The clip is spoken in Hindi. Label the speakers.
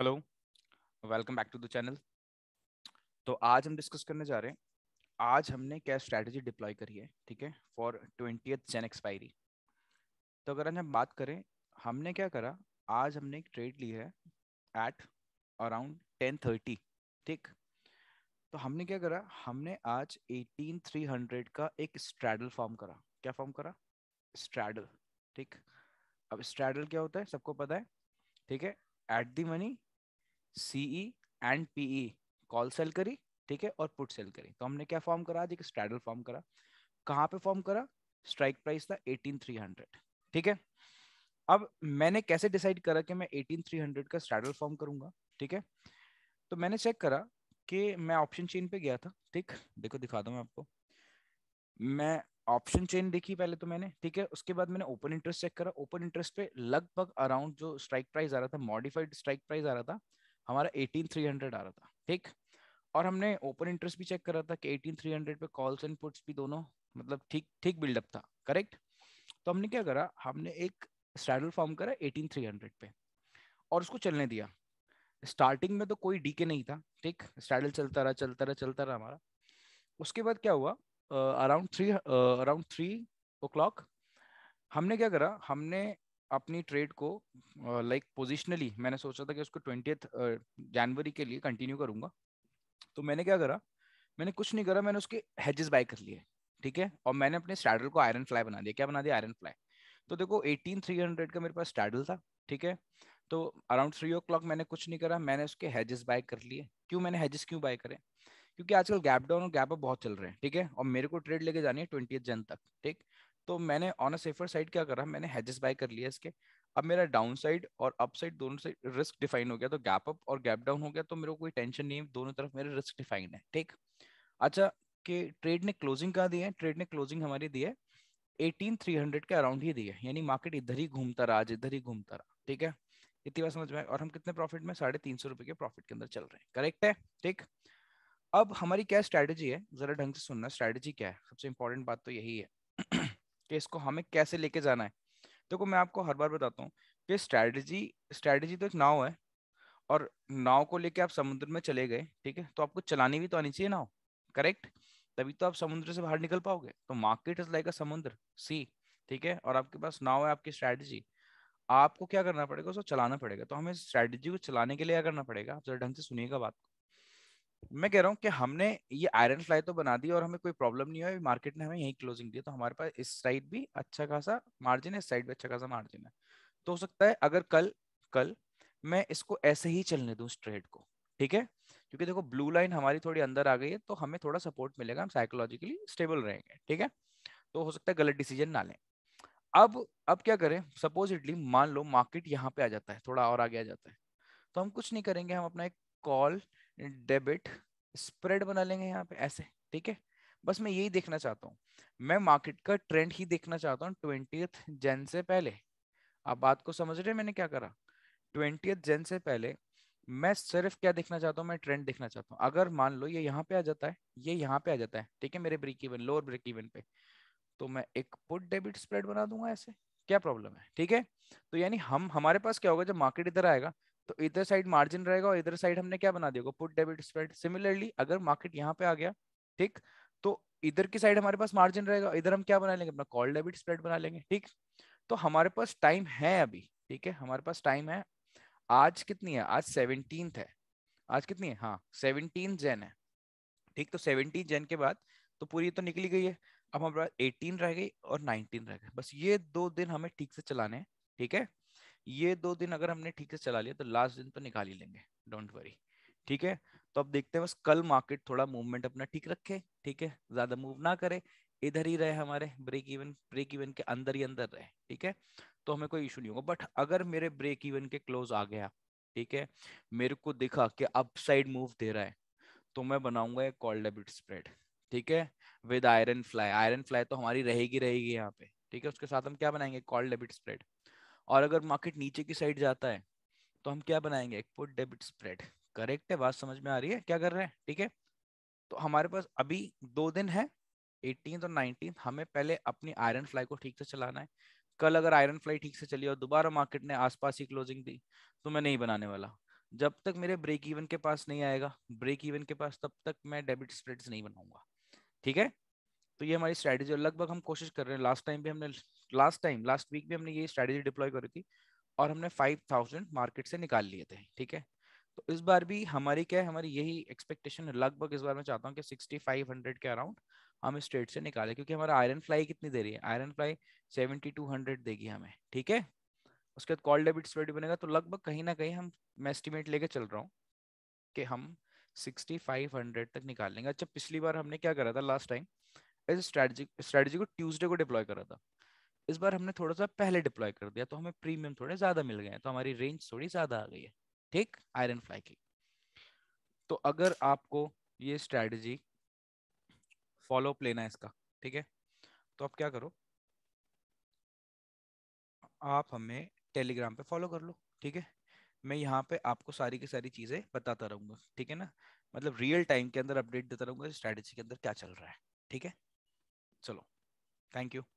Speaker 1: hello welcome back to the channel तो आज हम डिस्कस करने जा रहे हैं आज हमने क्या स्ट्रेटजी डिप्लॉय करी है ठीक है फॉर ट्वेंटी जेन एक्सपायरी तो अगर आज हम बात करें हमने क्या करा आज हमने एक ट्रेड ली है एट अराउंड टेन थर्टी ठीक तो हमने क्या करा हमने आज एटीन थ्री हंड्रेड का एक स्ट्रैडल फॉर्म करा क्या फॉर्म करा स्ट्रैडल ठीक अब स्ट्रैडल क्या होता है सबको पता है ठीक है at the money CE and PE call sell करी ठीक है और पुट सेल करी तो हमने क्या फॉर्म करा देखिए स्ट्रैडल फॉर्म करा कहाँ पे फॉर्म करा स्ट्राइक प्राइस था एटीन थ्री हंड्रेड ठीक है अब मैंने कैसे डिसाइड करा कि मैं एटीन थ्री हंड्रेड का स्ट्रैडल फॉर्म करूंगा ठीक है तो मैंने चेक करा कि मैं ऑप्शन चेन पे गया था ठीक देखो दिखा दो मैं आपको मैं ऑप्शन चेन देखी पहले तो मैंने ठीक है उसके बाद मैंने ओपन इंटरेस्ट चेक करा ओपन इंटरेस्ट पे लगभग अराउंड जो स्ट्राइक प्राइस आ रहा था मॉडिफाइड स्ट्राइक प्राइस आ रहा था हमारा एटीन थ्री हंड्रेड आ रहा था ठीक और हमने ओपन इंटरेस्ट भी चेक करा था कि एटीन थ्री हंड्रेड पे कॉल्स एंड पुट्स भी दोनों मतलब ठीक ठीक बिल्डअप था करेक्ट तो हमने क्या करा हमने एक स्ट्रैडल फॉर्म करा एटीन थ्री हंड्रेड पे और उसको चलने दिया स्टार्टिंग में तो कोई डीके नहीं था ठीक स्ट्रैडल चलता रहा चलता रहा चलता रहा हमारा उसके बाद क्या हुआ around three around three o'clock हमने क्या करा हमने अपनी ट्रेड को लाइक पोजिशनली मैंने सोचा था कि उसको ट्वेंटी जनवरी के लिए कंटिन्यू करूंगा तो मैंने क्या करा मैंने कुछ नहीं करा मैंने उसके हेजेस बाय कर लिए ठीक है और मैंने अपने स्टैडल को आयरन फ्लाई बना दिया क्या बना दिया आयरन फ्लाई तो देखो एटीन थ्री हंड्रेड का मेरे पास स्टैडल था ठीक है तो अराउंड थ्री ओ क्लॉक मैंने कुछ नहीं करा मैंने उसके हेजेस बाय कर लिए क्यों मैंने हेजेस क्यों बाय करे क्योंकि आजकल गैप डाउन और गैप अप बहुत चल रहे हैं ठीक है और मेरे को ट्रेड लेके जानी है ट्वेंटी जन तक ठीक तो मैंने ऑन अ सेफर साइड क्या करा मैंने हेजेस बाय कर लिया इसके अब मेरा डाउन साइड और अप साइड दोनों से रिस्क डिफाइन हो गया तो गैप अप और गैप डाउन हो गया तो मेरे को कोई टेंशन नहीं है दोनों तरफ मेरे रिस्क डिफाइन है ठीक अच्छा कि ट्रेड ने क्लोजिंग कहाँ दी है ट्रेड ने क्लोजिंग हमारी दी है एटीन थ्री हंड्रेड के अराउंड ही दी है यानी मार्केट इधर ही घूमता रहा आज इधर ही घूमता रहा ठीक है इतनी बात समझ में और हम कितने प्रॉफिट में साढ़े तीन सौ रुपए के प्रॉफिट के अंदर चल रहे हैं करेक्ट है ठीक अब हमारी क्या स्ट्रेटजी है जरा ढंग से सुनना स्ट्रैटेजी क्या है सबसे इंपॉर्टेंट बात तो यही है कि इसको हमें कैसे लेके जाना है देखो तो मैं आपको हर बार बताता हूँ कि स्ट्रैटेजी स्ट्रैटेजी तो एक नाव है और नाव को लेके आप समुद्र में चले गए ठीक है तो आपको चलानी भी तो आनी चाहिए नाव करेक्ट तभी तो आप समुद्र से बाहर निकल पाओगे तो मार्केट इज लाइक अ समुद्र सी ठीक है और आपके पास नाव है आपकी स्ट्रैटेजी आपको क्या करना पड़ेगा उसको चलाना पड़ेगा तो हमें स्ट्रैटेजी को चलाने के लिए क्या करना पड़ेगा आप जरा ढंग से सुनिएगा बात को मैं कह रहा हूँ कि हमने ये आयरन फ्लाई तो बना दी और हमें कोई प्रॉब्लम नहीं हुआ मार्केट ने हमें यही क्लोजिंग दी तो हमारे पास इस साइड भी अच्छा खासा मार्जिन है इस साइड भी अच्छा खासा मार्जिन है तो हो सकता है अगर कल कल मैं इसको ऐसे ही चलने दूँ स्ट्रेट को ठीक है क्योंकि देखो ब्लू लाइन हमारी थोड़ी अंदर आ गई है तो हमें थोड़ा सपोर्ट मिलेगा हम साइकोलॉजिकली स्टेबल रहेंगे ठीक है तो हो सकता है गलत डिसीजन ना लें अब अब क्या करें सपोजिटली मान लो मार्केट यहाँ पे आ जाता है थोड़ा और आगे आ जाता है तो हम कुछ नहीं करेंगे हम अपना एक कॉल डेबिट स्प्रेड बना लेंगे यहाँ पे ऐसे ठीक है बस मैं यही देखना चाहता हूँ मैं मार्केट का ट्रेंड ही देखना चाहता हूँ ट्वेंटी जन से पहले आप बात को समझ रहे हैं मैंने क्या करा ट्वेंटी जन से पहले मैं सिर्फ क्या देखना चाहता हूँ मैं ट्रेंड देखना चाहता हूँ अगर मान लो ये यहाँ पे आ जाता है ये यहाँ पे आ जाता है ठीक है मेरे break even lower break even पे तो मैं एक पुट डेबिट स्प्रेड बना दूंगा ऐसे क्या प्रॉब्लम है ठीक है तो यानी हम हमारे पास क्या होगा जब मार्केट इधर आएगा तो इधर साइड मार्जिन रहेगा और इधर साइड हमने क्या बना दिया पुट डेबिट स्प्रेड सिमिलरली अगर मार्केट यहाँ पे आ गया ठीक तो इधर की साइड हमारे पास मार्जिन रहेगा इधर हम क्या बना लेंगे अपना कॉल डेबिट स्प्रेड बना लेंगे ठीक तो हमारे पास टाइम है अभी ठीक है हमारे पास टाइम है आज कितनी है आज सेवनटीन है आज कितनी है हाँ सेवनटीन जैन है ठीक तो सेवनटीन जैन के बाद तो पूरी तो निकली गई है अब हमारे पास एटीन रह गई और नाइनटीन रह गए बस ये दो दिन हमें ठीक से चलाने हैं ठीक है ये दो दिन अगर हमने ठीक से चला लिया तो लास्ट दिन तो निकाल ही लेंगे डोंट वरी ठीक है तो अब देखते हैं बस कल मार्केट थोड़ा मूवमेंट अपना ठीक रखे ठीक है ज्यादा मूव ना करे इधर ही रहे हमारे ब्रेक इवन ब्रेक इवन के अंदर ही अंदर रहे ठीक है तो हमें कोई इशू नहीं होगा बट अगर मेरे ब्रेक इवन के क्लोज आ गया ठीक है मेरे को दिखा कि अपसाइड मूव दे रहा है तो मैं बनाऊंगा एक कॉल डेबिट स्प्रेड ठीक है with iron fly iron fly तो हमारी रहेगी रहेगी यहाँ पे ठीक है उसके साथ हम क्या बनाएंगे कॉल डेबिट स्प्रेड और अगर मार्केट नीचे की साइड जाता है तो हम क्या बनाएंगे पुट डेबिट स्प्रेड करेक्ट है बात समझ में आ रही है क्या कर रहे हैं ठीक है तो हमारे पास अभी दो दिन है एटीन और नाइनटीन हमें पहले अपनी आयरन फ्लाई को ठीक से चलाना है कल अगर आयरन फ्लाई ठीक से चली और दोबारा मार्केट ने आसपास ही क्लोजिंग दी तो मैं नहीं बनाने वाला जब तक मेरे ब्रेक इवन के पास नहीं आएगा ब्रेक इवन के पास तब तक मैं डेबिट स्प्रेड्स नहीं बनाऊंगा ठीक है तो ये हमारी स्ट्रैटेजी और लगभग हम कोशिश कर रहे हैं लास्ट टाइम भी हमने लास्ट टाइम लास्ट वीक भी हमने ये स्ट्रैटेजी डिप्लॉय करी थी और हमने 5000 मार्केट से निकाल लिए थे ठीक है तो इस बार भी हमारी क्या है हमारी यही एक्सपेक्टेशन है लगभग इस बार मैं चाहता हूँ कि 6500 के अराउंड हम इस ट्रेड से निकाले क्योंकि हमारा आयरन फ्लाई कितनी दे रही है आयरन फ्लाई हंड्रेड देगी हमें ठीक है उसके बाद कॉल डेबिट स्प्रेड बनेगा तो लगभग कहीं ना कहीं हम मैं एस्टिमेट लेके चल रहा हूँ कि हम हंड्रेड तक निकाल लेंगे अच्छा पिछली बार हमने क्या करा था लास्ट टाइम इस स्ट्रेटजी स्ट्रेटजी को ट्यूसडे को डिप्लॉय करा था इस बार हमने थोड़ा सा पहले डिप्लॉय कर दिया तो हमें प्रीमियम थोड़े ज्यादा मिल गए तो हमारी रेंज थोड़ी ज्यादा आ गई है ठीक आयरन फ्लाई की तो अगर आपको ये स्ट्रेटजी फॉलो अप लेना है इसका ठीक है तो आप क्या करो आप हमें टेलीग्राम पे फॉलो कर लो ठीक है मैं यहाँ पे आपको सारी की सारी चीजें बताता रहूंगा ठीक है ना मतलब रियल टाइम के अंदर अपडेट देता रहूंगा स्ट्रेटेजी के अंदर क्या चल रहा है ठीक है चलो थैंक यू